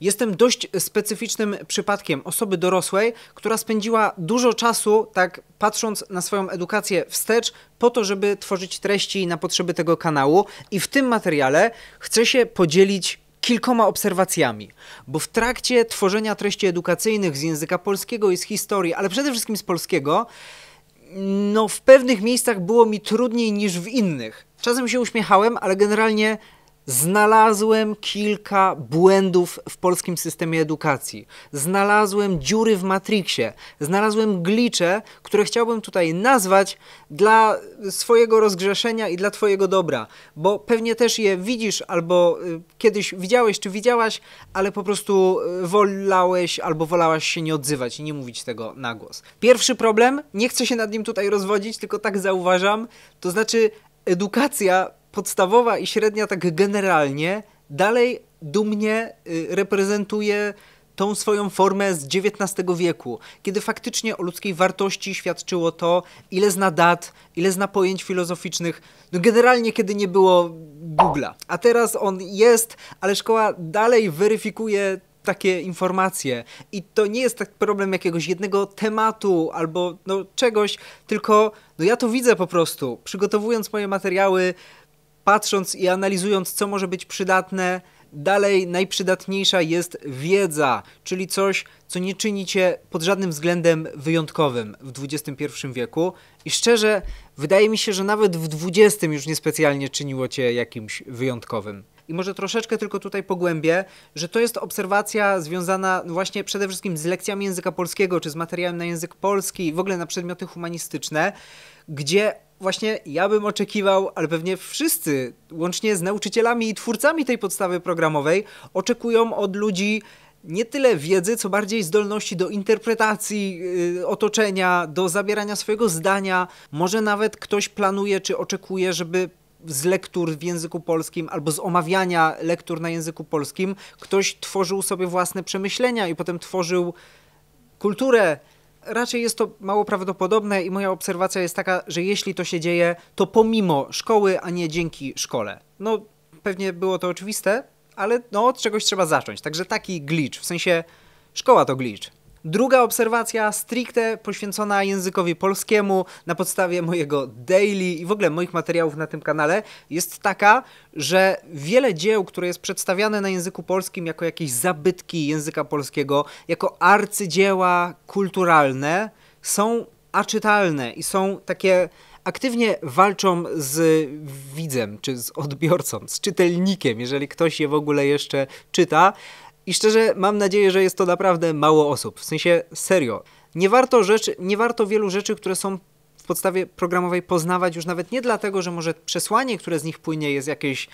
Jestem dość specyficznym przypadkiem osoby dorosłej, która spędziła dużo czasu, tak patrząc na swoją edukację wstecz, po to, żeby tworzyć treści na potrzeby tego kanału. I w tym materiale chcę się podzielić kilkoma obserwacjami, bo w trakcie tworzenia treści edukacyjnych z języka polskiego i z historii, ale przede wszystkim z polskiego, no w pewnych miejscach było mi trudniej niż w innych. Czasem się uśmiechałem, ale generalnie Znalazłem kilka błędów w polskim systemie edukacji. Znalazłem dziury w Matrixie. Znalazłem glicze, które chciałbym tutaj nazwać dla swojego rozgrzeszenia i dla Twojego dobra, bo pewnie też je widzisz albo y, kiedyś widziałeś czy widziałaś, ale po prostu y, wolałeś albo wolałaś się nie odzywać i nie mówić tego na głos. Pierwszy problem, nie chcę się nad nim tutaj rozwodzić, tylko tak zauważam, to znaczy edukacja podstawowa i średnia tak generalnie dalej dumnie y, reprezentuje tą swoją formę z XIX wieku, kiedy faktycznie o ludzkiej wartości świadczyło to, ile zna dat, ile zna pojęć filozoficznych, no generalnie kiedy nie było Google'a. A teraz on jest, ale szkoła dalej weryfikuje takie informacje. I to nie jest tak problem jakiegoś jednego tematu albo no, czegoś, tylko no, ja to widzę po prostu. Przygotowując moje materiały, patrząc i analizując, co może być przydatne, dalej najprzydatniejsza jest wiedza, czyli coś, co nie czyni cię pod żadnym względem wyjątkowym w XXI wieku. I szczerze, wydaje mi się, że nawet w XX już niespecjalnie czyniło cię jakimś wyjątkowym. I może troszeczkę tylko tutaj pogłębię, że to jest obserwacja związana no właśnie przede wszystkim z lekcjami języka polskiego, czy z materiałem na język polski, w ogóle na przedmioty humanistyczne, gdzie właśnie ja bym oczekiwał, ale pewnie wszyscy, łącznie z nauczycielami i twórcami tej podstawy programowej, oczekują od ludzi nie tyle wiedzy, co bardziej zdolności do interpretacji yy, otoczenia, do zabierania swojego zdania. Może nawet ktoś planuje czy oczekuje, żeby z lektur w języku polskim albo z omawiania lektur na języku polskim ktoś tworzył sobie własne przemyślenia i potem tworzył kulturę raczej jest to mało prawdopodobne i moja obserwacja jest taka, że jeśli to się dzieje, to pomimo szkoły, a nie dzięki szkole. No, pewnie było to oczywiste, ale no, od czegoś trzeba zacząć. Także taki glitch, w sensie szkoła to glitch. Druga obserwacja stricte poświęcona językowi polskiemu na podstawie mojego daily i w ogóle moich materiałów na tym kanale jest taka, że wiele dzieł, które jest przedstawiane na języku polskim jako jakieś zabytki języka polskiego, jako arcydzieła kulturalne, są aczytalne i są takie aktywnie walczą z widzem, czy z odbiorcą, z czytelnikiem, jeżeli ktoś je w ogóle jeszcze czyta. I szczerze mam nadzieję, że jest to naprawdę mało osób. W sensie serio. Nie warto, rzeczy, nie warto wielu rzeczy, które są w podstawie programowej poznawać już nawet nie dlatego, że może przesłanie, które z nich płynie jest jakieś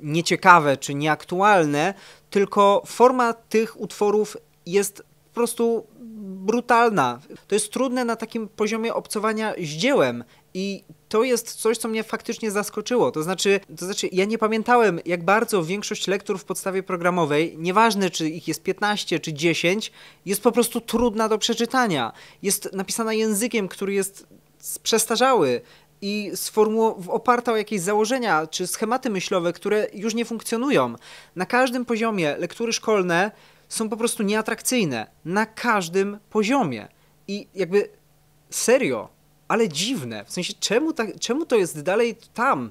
nieciekawe czy nieaktualne, tylko forma tych utworów jest po prostu brutalna. To jest trudne na takim poziomie obcowania z dziełem i to jest coś, co mnie faktycznie zaskoczyło. To znaczy, to znaczy, ja nie pamiętałem, jak bardzo większość lektur w podstawie programowej, nieważne czy ich jest 15 czy 10, jest po prostu trudna do przeczytania. Jest napisana językiem, który jest przestarzały i oparta o jakieś założenia czy schematy myślowe, które już nie funkcjonują. Na każdym poziomie lektury szkolne są po prostu nieatrakcyjne na każdym poziomie. I jakby serio, ale dziwne. W sensie, czemu, ta, czemu to jest dalej tam?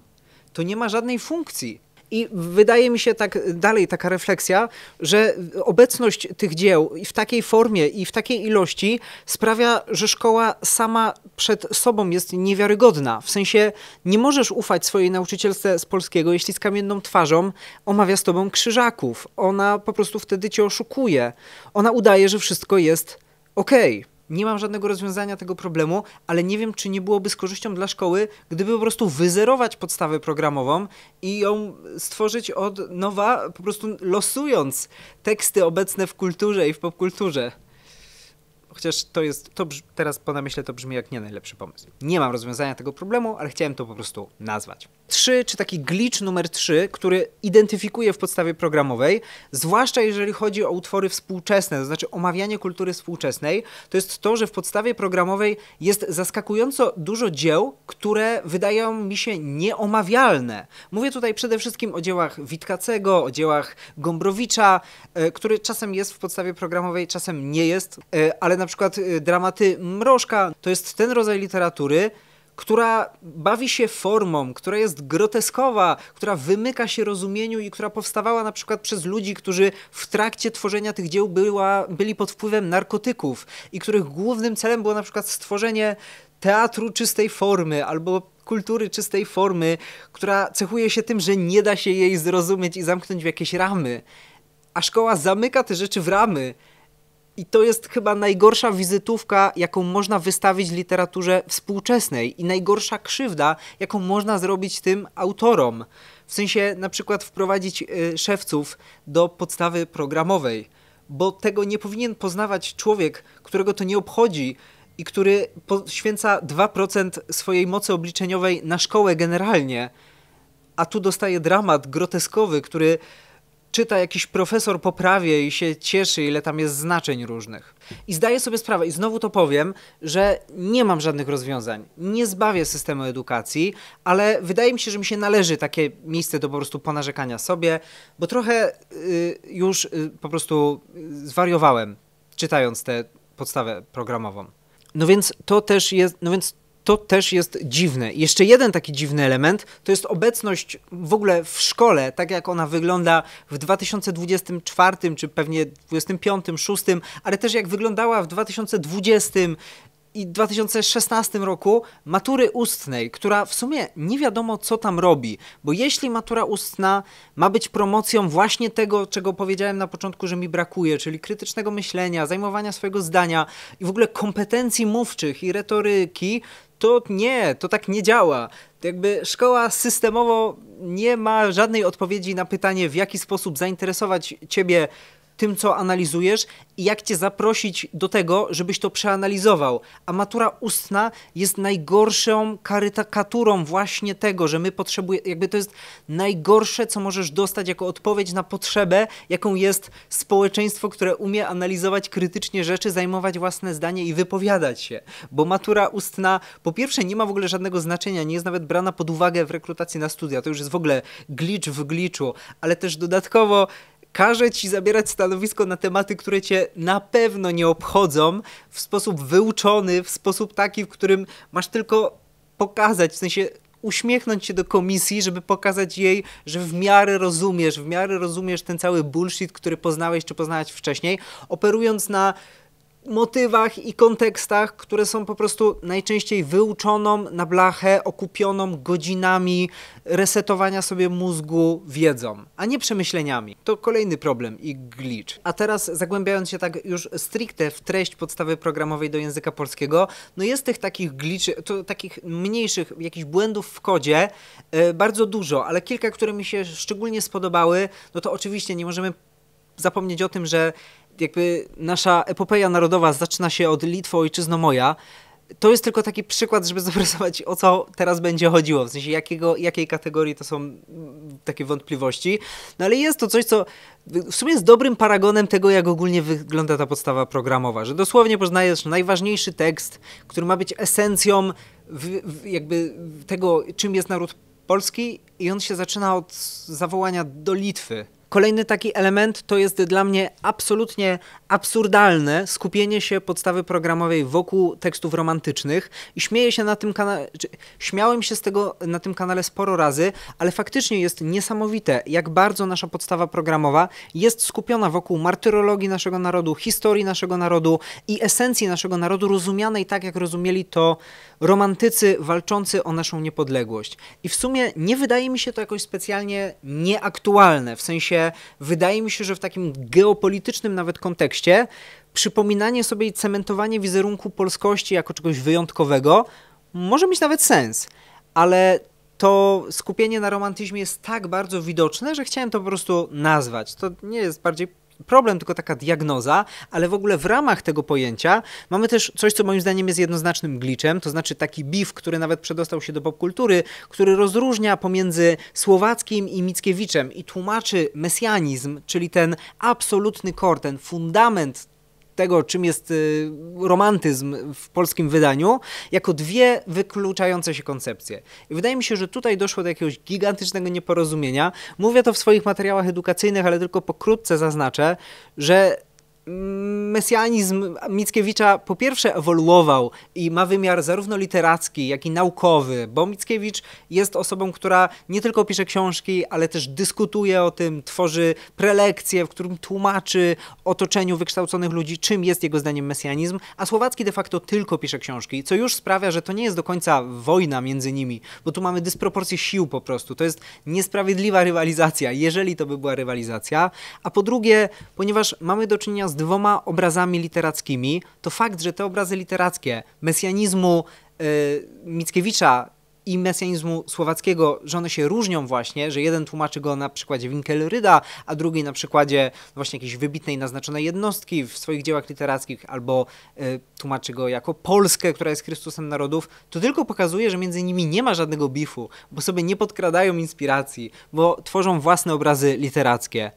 To nie ma żadnej funkcji. I wydaje mi się tak dalej taka refleksja, że obecność tych dzieł w takiej formie i w takiej ilości sprawia, że szkoła sama przed sobą jest niewiarygodna. W sensie nie możesz ufać swojej nauczycielce z polskiego, jeśli z kamienną twarzą omawia z tobą krzyżaków. Ona po prostu wtedy cię oszukuje. Ona udaje, że wszystko jest okej. Okay nie mam żadnego rozwiązania tego problemu, ale nie wiem, czy nie byłoby z korzyścią dla szkoły, gdyby po prostu wyzerować podstawę programową i ją stworzyć od nowa, po prostu losując teksty obecne w kulturze i w popkulturze. Chociaż to jest, to teraz po namyśle to brzmi jak nie najlepszy pomysł. Nie mam rozwiązania tego problemu, ale chciałem to po prostu nazwać. 3, czy taki glitch numer 3, który identyfikuje w podstawie programowej, zwłaszcza jeżeli chodzi o utwory współczesne, to znaczy omawianie kultury współczesnej, to jest to, że w podstawie programowej jest zaskakująco dużo dzieł, które wydają mi się nieomawialne. Mówię tutaj przede wszystkim o dziełach Witkacego, o dziełach Gombrowicza, e, który czasem jest w podstawie programowej, czasem nie jest, e, ale na przykład e, dramaty Mrożka to jest ten rodzaj literatury, która bawi się formą, która jest groteskowa, która wymyka się rozumieniu i która powstawała na przykład przez ludzi, którzy w trakcie tworzenia tych dzieł była, byli pod wpływem narkotyków i których głównym celem było na przykład stworzenie teatru czystej formy albo kultury czystej formy, która cechuje się tym, że nie da się jej zrozumieć i zamknąć w jakieś ramy. A szkoła zamyka te rzeczy w ramy i to jest chyba najgorsza wizytówka, jaką można wystawić literaturze współczesnej i najgorsza krzywda, jaką można zrobić tym autorom. W sensie na przykład wprowadzić y, szewców do podstawy programowej, bo tego nie powinien poznawać człowiek, którego to nie obchodzi i który poświęca 2% swojej mocy obliczeniowej na szkołę generalnie. A tu dostaje dramat groteskowy, który czyta jakiś profesor po prawie i się cieszy, ile tam jest znaczeń różnych. I zdaję sobie sprawę, i znowu to powiem, że nie mam żadnych rozwiązań. Nie zbawię systemu edukacji, ale wydaje mi się, że mi się należy takie miejsce do po prostu ponarzekania sobie, bo trochę y, już y, po prostu y, zwariowałem, czytając tę podstawę programową. No więc to też jest, no więc to też jest dziwne. Jeszcze jeden taki dziwny element to jest obecność w ogóle w szkole, tak jak ona wygląda w 2024 czy pewnie 2025, 6, ale też jak wyglądała w 2020 i 2016 roku matury ustnej, która w sumie nie wiadomo co tam robi, bo jeśli matura ustna ma być promocją właśnie tego, czego powiedziałem na początku, że mi brakuje, czyli krytycznego myślenia, zajmowania swojego zdania i w ogóle kompetencji mówczych i retoryki, to nie, to tak nie działa. Jakby szkoła systemowo nie ma żadnej odpowiedzi na pytanie, w jaki sposób zainteresować ciebie tym, co analizujesz i jak cię zaprosić do tego, żebyś to przeanalizował. A matura ustna jest najgorszą karykaturą właśnie tego, że my potrzebujemy, jakby to jest najgorsze, co możesz dostać jako odpowiedź na potrzebę, jaką jest społeczeństwo, które umie analizować krytycznie rzeczy, zajmować własne zdanie i wypowiadać się. Bo matura ustna po pierwsze nie ma w ogóle żadnego znaczenia, nie jest nawet brana pod uwagę w rekrutacji na studia, to już jest w ogóle glitch w glitchu, ale też dodatkowo każe ci zabierać stanowisko na tematy, które cię na pewno nie obchodzą, w sposób wyuczony, w sposób taki, w którym masz tylko pokazać, w sensie uśmiechnąć się do komisji, żeby pokazać jej, że w miarę rozumiesz, w miarę rozumiesz ten cały bullshit, który poznałeś czy poznałeś wcześniej, operując na motywach i kontekstach, które są po prostu najczęściej wyuczoną na blachę, okupioną godzinami resetowania sobie mózgu wiedzą, a nie przemyśleniami. To kolejny problem i glitch. A teraz zagłębiając się tak już stricte w treść podstawy programowej do języka polskiego, no jest tych takich glitch, to takich mniejszych jakichś błędów w kodzie yy, bardzo dużo, ale kilka, które mi się szczególnie spodobały, no to oczywiście nie możemy zapomnieć o tym, że jakby nasza epopeja narodowa zaczyna się od Litwo, ojczyzno moja, to jest tylko taki przykład, żeby zobrazować o co teraz będzie chodziło, w sensie jakiego, jakiej kategorii to są mm, takie wątpliwości. No ale jest to coś, co w sumie jest dobrym paragonem tego, jak ogólnie wygląda ta podstawa programowa, że dosłownie poznajesz najważniejszy tekst, który ma być esencją w, w jakby tego, czym jest naród polski i on się zaczyna od zawołania do Litwy. Kolejny taki element to jest dla mnie absolutnie absurdalne skupienie się podstawy programowej wokół tekstów romantycznych i śmieję się na tym kanale, śmiałem się z tego na tym kanale sporo razy, ale faktycznie jest niesamowite, jak bardzo nasza podstawa programowa jest skupiona wokół martyrologii naszego narodu, historii naszego narodu i esencji naszego narodu, rozumianej tak, jak rozumieli to romantycy walczący o naszą niepodległość. I w sumie nie wydaje mi się to jakoś specjalnie nieaktualne, w sensie wydaje mi się, że w takim geopolitycznym nawet kontekście przypominanie sobie i cementowanie wizerunku polskości jako czegoś wyjątkowego może mieć nawet sens, ale to skupienie na romantyzmie jest tak bardzo widoczne, że chciałem to po prostu nazwać. To nie jest bardziej problem, tylko taka diagnoza, ale w ogóle w ramach tego pojęcia mamy też coś, co moim zdaniem jest jednoznacznym glitchem, to znaczy taki BIF, który nawet przedostał się do popkultury, który rozróżnia pomiędzy Słowackim i Mickiewiczem i tłumaczy mesjanizm, czyli ten absolutny kor, ten fundament tego, czym jest y, romantyzm w polskim wydaniu, jako dwie wykluczające się koncepcje. I wydaje mi się, że tutaj doszło do jakiegoś gigantycznego nieporozumienia. Mówię to w swoich materiałach edukacyjnych, ale tylko pokrótce zaznaczę, że mesjanizm Mickiewicza po pierwsze ewoluował i ma wymiar zarówno literacki, jak i naukowy, bo Mickiewicz jest osobą, która nie tylko pisze książki, ale też dyskutuje o tym, tworzy prelekcje, w którym tłumaczy otoczeniu wykształconych ludzi, czym jest jego zdaniem mesjanizm, a Słowacki de facto tylko pisze książki, co już sprawia, że to nie jest do końca wojna między nimi, bo tu mamy dysproporcję sił po prostu. To jest niesprawiedliwa rywalizacja, jeżeli to by była rywalizacja. A po drugie, ponieważ mamy do czynienia z dwoma obrazami literackimi, to fakt, że te obrazy literackie mesjanizmu yy, Mickiewicza i mesjanizmu słowackiego, że one się różnią właśnie, że jeden tłumaczy go na przykładzie Winkelryda, a drugi na przykładzie właśnie jakiejś wybitnej naznaczonej jednostki w swoich dziełach literackich, albo y, tłumaczy go jako Polskę, która jest Chrystusem narodów, to tylko pokazuje, że między nimi nie ma żadnego bifu, bo sobie nie podkradają inspiracji, bo tworzą własne obrazy literackie.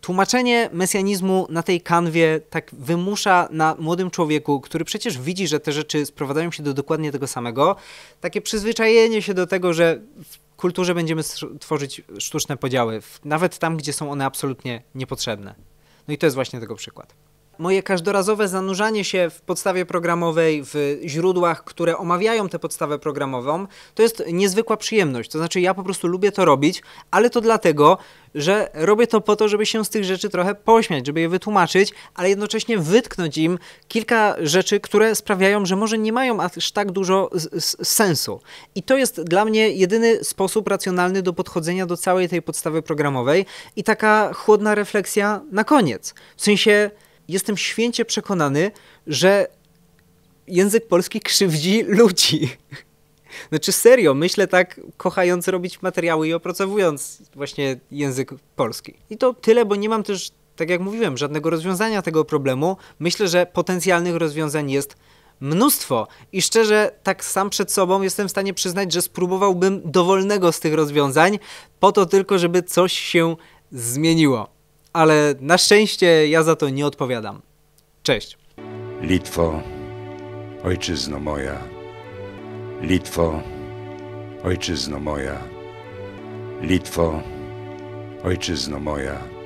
Tłumaczenie mesjanizmu na tej kanwie tak wymusza na młodym człowieku, który przecież widzi, że te rzeczy sprowadzają się do dokładnie tego samego, takie przyzwyczajenie się do tego, że w kulturze będziemy tworzyć sztuczne podziały, nawet tam, gdzie są one absolutnie niepotrzebne. No i to jest właśnie tego przykład moje każdorazowe zanurzanie się w podstawie programowej, w źródłach, które omawiają tę podstawę programową, to jest niezwykła przyjemność. To znaczy, ja po prostu lubię to robić, ale to dlatego, że robię to po to, żeby się z tych rzeczy trochę pośmiać, żeby je wytłumaczyć, ale jednocześnie wytknąć im kilka rzeczy, które sprawiają, że może nie mają aż tak dużo sensu. I to jest dla mnie jedyny sposób racjonalny do podchodzenia do całej tej podstawy programowej i taka chłodna refleksja na koniec. W sensie, jestem święcie przekonany, że język polski krzywdzi ludzi. Znaczy serio, myślę tak, kochając robić materiały i opracowując właśnie język polski. I to tyle, bo nie mam też, tak jak mówiłem, żadnego rozwiązania tego problemu. Myślę, że potencjalnych rozwiązań jest mnóstwo i szczerze, tak sam przed sobą jestem w stanie przyznać, że spróbowałbym dowolnego z tych rozwiązań, po to tylko, żeby coś się zmieniło ale na szczęście ja za to nie odpowiadam. Cześć. Litwo, ojczyzno moja. Litwo, ojczyzno moja. Litwo, ojczyzno moja.